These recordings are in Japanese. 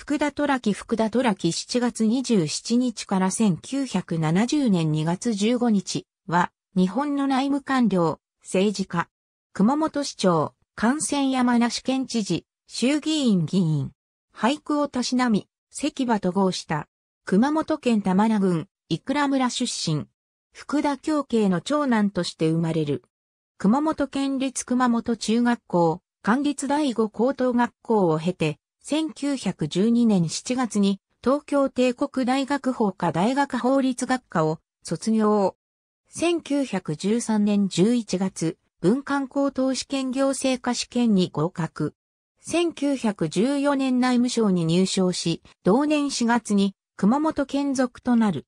福田虎木福田虎木7月27日から1970年2月15日は、日本の内務官僚、政治家、熊本市長、感染山梨県知事、衆議院議員、俳句をたしなみ、関場と合した、熊本県玉名郡、イラ村出身、福田教慶の長男として生まれる。熊本県立熊本中学校、管立第五高等学校を経て、1912年7月に東京帝国大学法科大学法律学科を卒業。1913年11月、文官高等試験行政科試験に合格。1914年内務省に入省し、同年4月に熊本県属となる。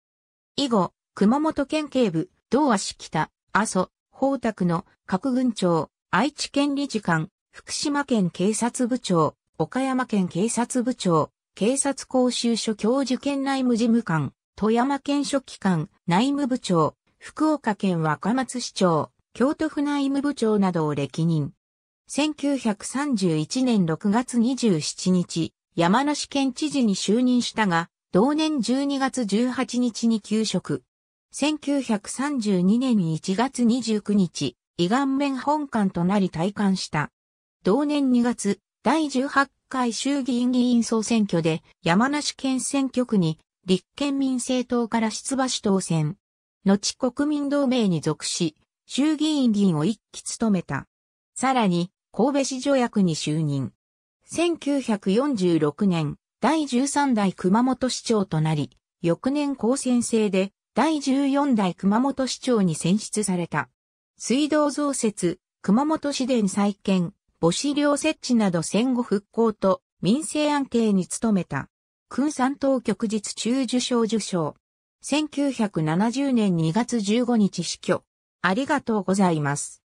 以後、熊本県警部、同足北、阿蘇、宝宅の各軍長、愛知県理事官、福島県警察部長、岡山県警察部長、警察講習所教授兼内務事務官、富山県書記官、内務部長、福岡県若松市長、京都府内務部長などを歴任。1931年6月27日、山梨県知事に就任したが、同年12月18日に休職。1932年1月29日、胃顔面本館となり退官した。同年2月、第18回衆議院議員総選挙で山梨県選挙区に立憲民政党から出馬し当選。後国民同盟に属し、衆議院議員を一期務めた。さらに、神戸市条約に就任。1946年、第13代熊本市長となり、翌年高専制で第14代熊本市長に選出された。水道増設、熊本市電再建、母子寮設置など戦後復興と民生安定に努めた。君山当局日中受賞受賞。1970年2月15日死去。ありがとうございます。